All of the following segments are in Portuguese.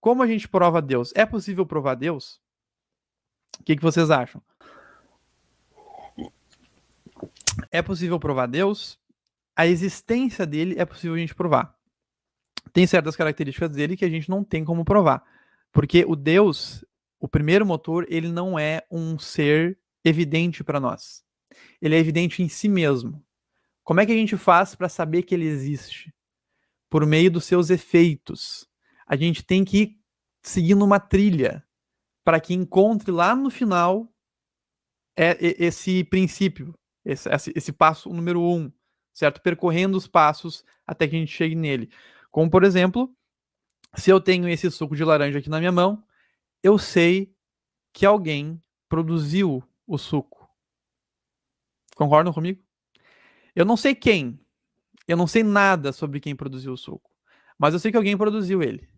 Como a gente prova Deus? É possível provar Deus? O que, que vocês acham? É possível provar Deus? A existência dele é possível a gente provar. Tem certas características dele que a gente não tem como provar. Porque o Deus, o primeiro motor, ele não é um ser evidente para nós. Ele é evidente em si mesmo. Como é que a gente faz para saber que ele existe? Por meio dos seus efeitos a gente tem que ir seguindo uma trilha para que encontre lá no final é, esse princípio, esse, esse passo número um, certo? Percorrendo os passos até que a gente chegue nele. Como, por exemplo, se eu tenho esse suco de laranja aqui na minha mão, eu sei que alguém produziu o suco. Concordam comigo? Eu não sei quem, eu não sei nada sobre quem produziu o suco, mas eu sei que alguém produziu ele.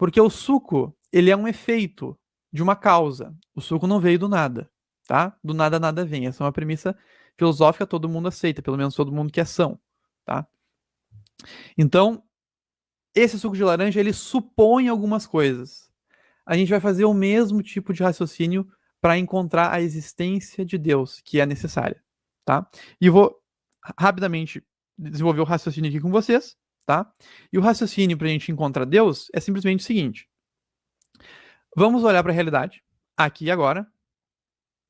Porque o suco, ele é um efeito de uma causa. O suco não veio do nada, tá? Do nada nada vem. Essa é uma premissa filosófica todo mundo aceita, pelo menos todo mundo que é são, tá? Então, esse suco de laranja, ele supõe algumas coisas. A gente vai fazer o mesmo tipo de raciocínio para encontrar a existência de Deus, que é necessária, tá? E vou rapidamente desenvolver o raciocínio aqui com vocês, tá? E o raciocínio para a gente encontrar Deus é simplesmente o seguinte: vamos olhar para a realidade aqui e agora,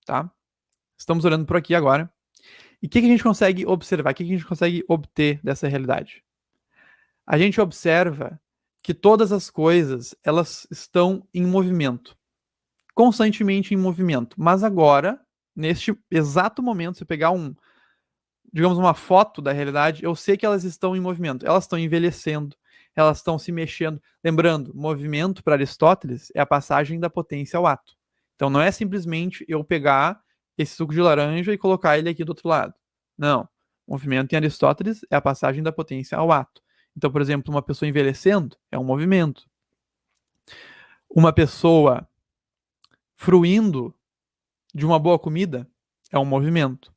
tá? Estamos olhando por aqui e agora. E o que, que, a gente consegue observar? O que, que a gente consegue obter dessa realidade? A gente observa que todas as coisas elas estão em movimento, constantemente em movimento. Mas agora, neste exato momento, se pegar um digamos, uma foto da realidade, eu sei que elas estão em movimento, elas estão envelhecendo, elas estão se mexendo. Lembrando, movimento para Aristóteles é a passagem da potência ao ato. Então não é simplesmente eu pegar esse suco de laranja e colocar ele aqui do outro lado. Não. Movimento em Aristóteles é a passagem da potência ao ato. Então, por exemplo, uma pessoa envelhecendo é um movimento. Uma pessoa fruindo de uma boa comida é um movimento.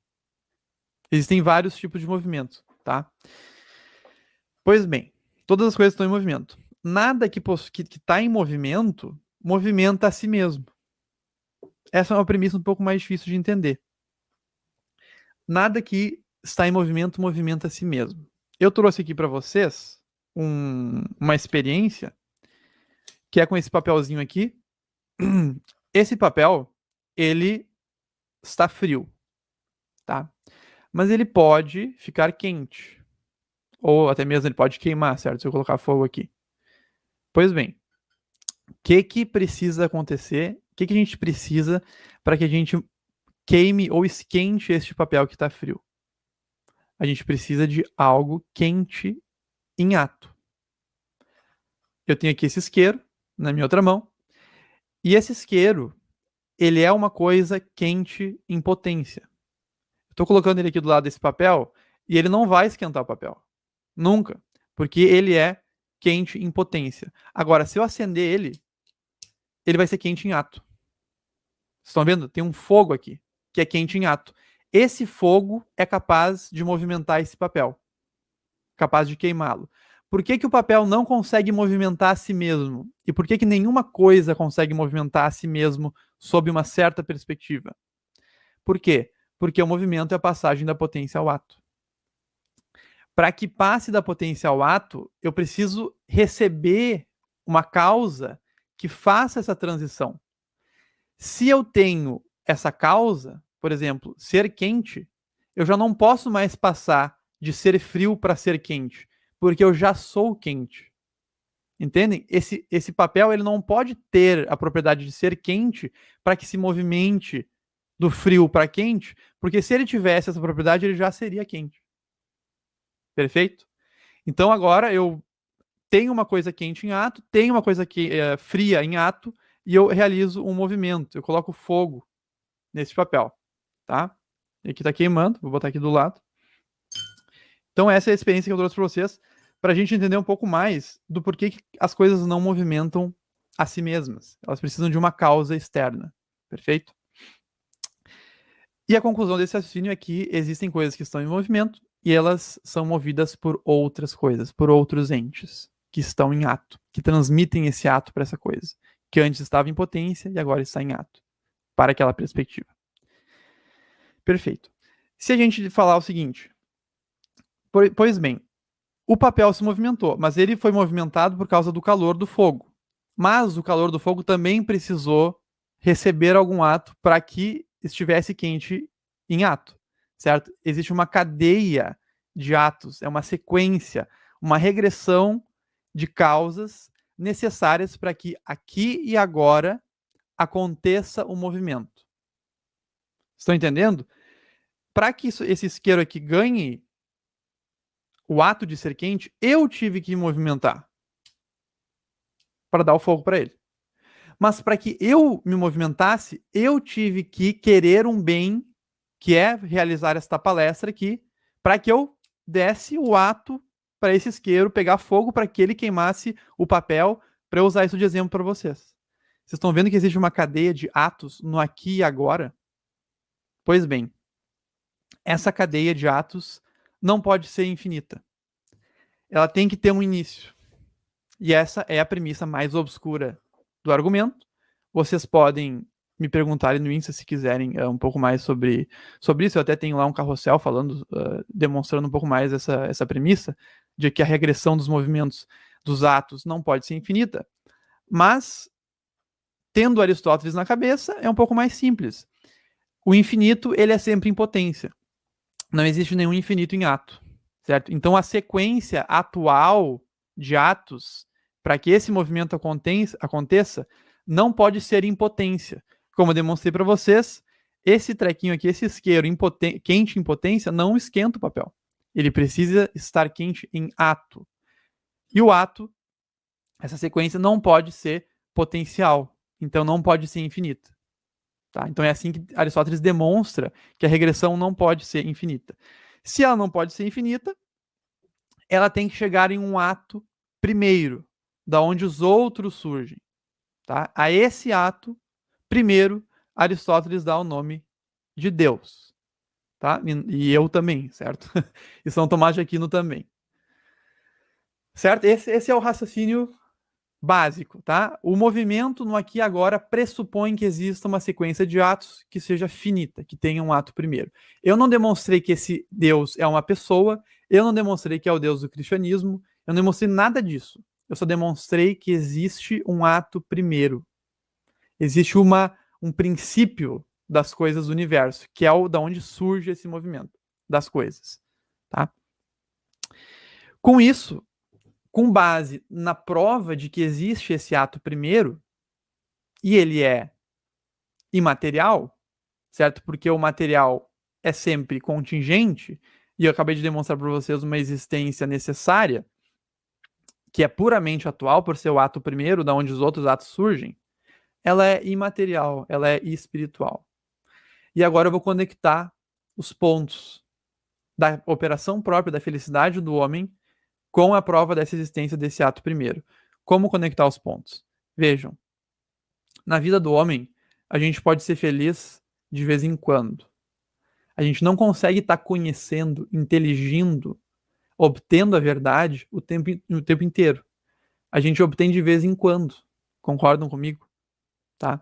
Existem vários tipos de movimento, tá? Pois bem, todas as coisas estão em movimento. Nada que está que, que tá em movimento movimenta a si mesmo. Essa é uma premissa um pouco mais difícil de entender. Nada que está em movimento movimenta a si mesmo. Eu trouxe aqui para vocês um, uma experiência que é com esse papelzinho aqui. Esse papel, ele está frio, tá? mas ele pode ficar quente. Ou até mesmo ele pode queimar, certo? Se eu colocar fogo aqui. Pois bem, o que, que precisa acontecer? O que, que a gente precisa para que a gente queime ou esquente este papel que está frio? A gente precisa de algo quente em ato. Eu tenho aqui esse isqueiro na minha outra mão. E esse isqueiro, ele é uma coisa quente em potência. Estou colocando ele aqui do lado desse papel e ele não vai esquentar o papel. Nunca. Porque ele é quente em potência. Agora, se eu acender ele, ele vai ser quente em ato. Vocês estão vendo? Tem um fogo aqui, que é quente em ato. Esse fogo é capaz de movimentar esse papel, capaz de queimá-lo. Por que, que o papel não consegue movimentar a si mesmo? E por que, que nenhuma coisa consegue movimentar a si mesmo sob uma certa perspectiva? Por quê? porque o movimento é a passagem da potência ao ato. Para que passe da potência ao ato, eu preciso receber uma causa que faça essa transição. Se eu tenho essa causa, por exemplo, ser quente, eu já não posso mais passar de ser frio para ser quente, porque eu já sou quente. Entendem? Esse, esse papel ele não pode ter a propriedade de ser quente para que se movimente do frio para quente, porque se ele tivesse essa propriedade, ele já seria quente. Perfeito? Então agora eu tenho uma coisa quente em ato, tenho uma coisa que, é, fria em ato, e eu realizo um movimento. Eu coloco fogo nesse papel, tá? E aqui tá queimando, vou botar aqui do lado. Então essa é a experiência que eu trouxe para vocês, para a gente entender um pouco mais do porquê que as coisas não movimentam a si mesmas. Elas precisam de uma causa externa, perfeito? E a conclusão desse raciocínio é que existem coisas que estão em movimento e elas são movidas por outras coisas, por outros entes que estão em ato, que transmitem esse ato para essa coisa, que antes estava em potência e agora está em ato, para aquela perspectiva. Perfeito. Se a gente falar o seguinte, pois bem, o papel se movimentou, mas ele foi movimentado por causa do calor do fogo. Mas o calor do fogo também precisou receber algum ato para que estivesse quente em ato, certo? Existe uma cadeia de atos, é uma sequência, uma regressão de causas necessárias para que aqui e agora aconteça o movimento. Estão entendendo? Para que isso, esse isqueiro aqui ganhe o ato de ser quente, eu tive que movimentar para dar o fogo para ele. Mas para que eu me movimentasse, eu tive que querer um bem, que é realizar esta palestra aqui, para que eu desse o ato para esse isqueiro pegar fogo, para que ele queimasse o papel, para eu usar isso de exemplo para vocês. Vocês estão vendo que existe uma cadeia de atos no aqui e agora? Pois bem, essa cadeia de atos não pode ser infinita. Ela tem que ter um início. E essa é a premissa mais obscura do argumento. Vocês podem me perguntarem no Insta se quiserem uh, um pouco mais sobre, sobre isso. Eu até tenho lá um carrossel falando, uh, demonstrando um pouco mais essa, essa premissa de que a regressão dos movimentos, dos atos, não pode ser infinita. Mas, tendo Aristóteles na cabeça, é um pouco mais simples. O infinito, ele é sempre em potência. Não existe nenhum infinito em ato, certo? Então, a sequência atual de atos para que esse movimento aconteça, não pode ser impotência. Como eu demonstrei para vocês, esse trequinho aqui, esse isqueiro quente em potência, não esquenta o papel. Ele precisa estar quente em ato. E o ato, essa sequência não pode ser potencial, então não pode ser infinita. Tá? Então é assim que Aristóteles demonstra que a regressão não pode ser infinita. Se ela não pode ser infinita, ela tem que chegar em um ato primeiro da onde os outros surgem. Tá? A esse ato, primeiro, Aristóteles dá o nome de Deus. Tá? E, e eu também, certo? e São Tomás de Aquino também. Certo? Esse, esse é o raciocínio básico, tá? O movimento no aqui e agora pressupõe que exista uma sequência de atos que seja finita, que tenha um ato primeiro. Eu não demonstrei que esse Deus é uma pessoa, eu não demonstrei que é o Deus do cristianismo, eu não demonstrei nada disso eu só demonstrei que existe um ato primeiro. Existe uma, um princípio das coisas do universo, que é o da onde surge esse movimento das coisas, tá? Com isso, com base na prova de que existe esse ato primeiro e ele é imaterial, certo? Porque o material é sempre contingente e eu acabei de demonstrar para vocês uma existência necessária que é puramente atual por ser o ato primeiro, da onde os outros atos surgem, ela é imaterial, ela é espiritual. E agora eu vou conectar os pontos da operação própria da felicidade do homem com a prova dessa existência desse ato primeiro. Como conectar os pontos? Vejam, na vida do homem, a gente pode ser feliz de vez em quando. A gente não consegue estar tá conhecendo, inteligindo obtendo a verdade o tempo, o tempo inteiro. A gente obtém de vez em quando. Concordam comigo? Tá?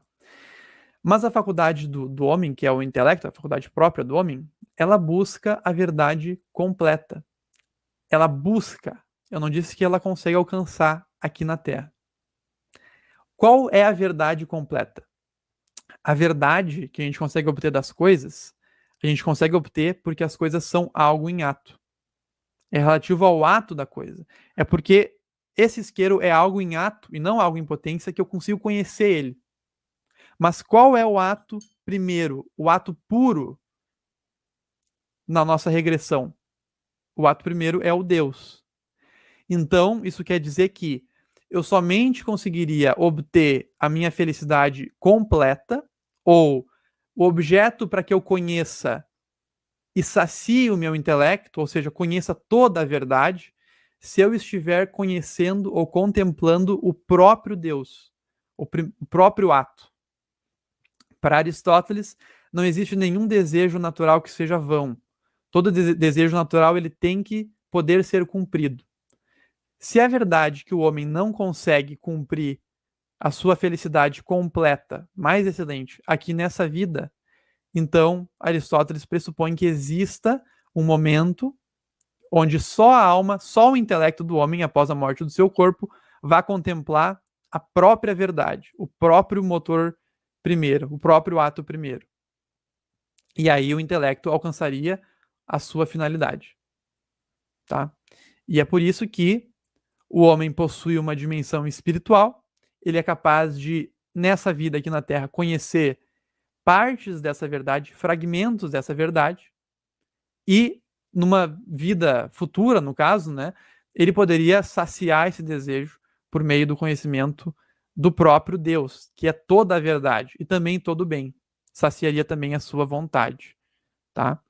Mas a faculdade do, do homem, que é o intelecto, a faculdade própria do homem, ela busca a verdade completa. Ela busca. Eu não disse que ela consegue alcançar aqui na Terra. Qual é a verdade completa? A verdade que a gente consegue obter das coisas, a gente consegue obter porque as coisas são algo em ato é relativo ao ato da coisa. É porque esse isqueiro é algo em ato e não algo em potência que eu consigo conhecer ele. Mas qual é o ato primeiro, o ato puro na nossa regressão? O ato primeiro é o Deus. Então, isso quer dizer que eu somente conseguiria obter a minha felicidade completa ou o objeto para que eu conheça e sacie o meu intelecto, ou seja, conheça toda a verdade, se eu estiver conhecendo ou contemplando o próprio Deus, o, o próprio ato. Para Aristóteles, não existe nenhum desejo natural que seja vão. Todo de desejo natural ele tem que poder ser cumprido. Se é verdade que o homem não consegue cumprir a sua felicidade completa, mais excelente, aqui nessa vida, então, Aristóteles pressupõe que exista um momento onde só a alma, só o intelecto do homem, após a morte do seu corpo, vá contemplar a própria verdade, o próprio motor primeiro, o próprio ato primeiro. E aí o intelecto alcançaria a sua finalidade. Tá? E é por isso que o homem possui uma dimensão espiritual, ele é capaz de, nessa vida aqui na Terra, conhecer partes dessa verdade, fragmentos dessa verdade, e numa vida futura, no caso, né, ele poderia saciar esse desejo por meio do conhecimento do próprio Deus, que é toda a verdade e também todo o bem. Saciaria também a sua vontade, tá?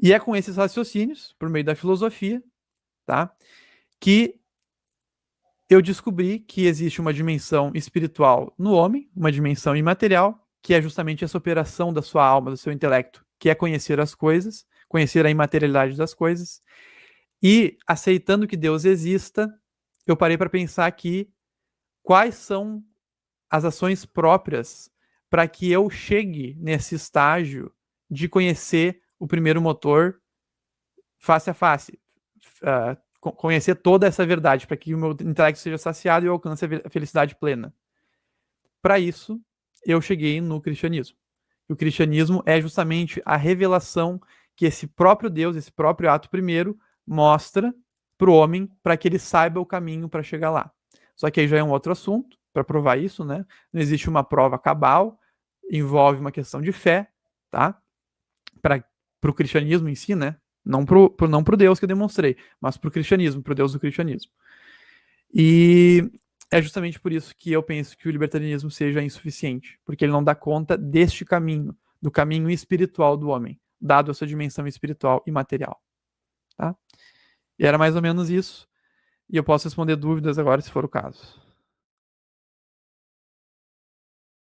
E é com esses raciocínios, por meio da filosofia, tá? Que eu descobri que existe uma dimensão espiritual no homem, uma dimensão imaterial, que é justamente essa operação da sua alma, do seu intelecto, que é conhecer as coisas, conhecer a imaterialidade das coisas. E aceitando que Deus exista, eu parei para pensar aqui quais são as ações próprias para que eu chegue nesse estágio de conhecer o primeiro motor face a face, uh, conhecer toda essa verdade, para que o meu intelecto seja saciado e eu alcance a felicidade plena. Para isso, eu cheguei no cristianismo. o cristianismo é justamente a revelação que esse próprio Deus, esse próprio ato primeiro, mostra para o homem para que ele saiba o caminho para chegar lá. Só que aí já é um outro assunto para provar isso, né? Não existe uma prova cabal, envolve uma questão de fé, tá? Para o cristianismo em si, né? Não para pro, não pro Deus que eu demonstrei, mas para o cristianismo, para o Deus do cristianismo. E é justamente por isso que eu penso que o libertarianismo seja insuficiente, porque ele não dá conta deste caminho, do caminho espiritual do homem, dado a sua dimensão espiritual e material. Tá? E era mais ou menos isso. E eu posso responder dúvidas agora, se for o caso.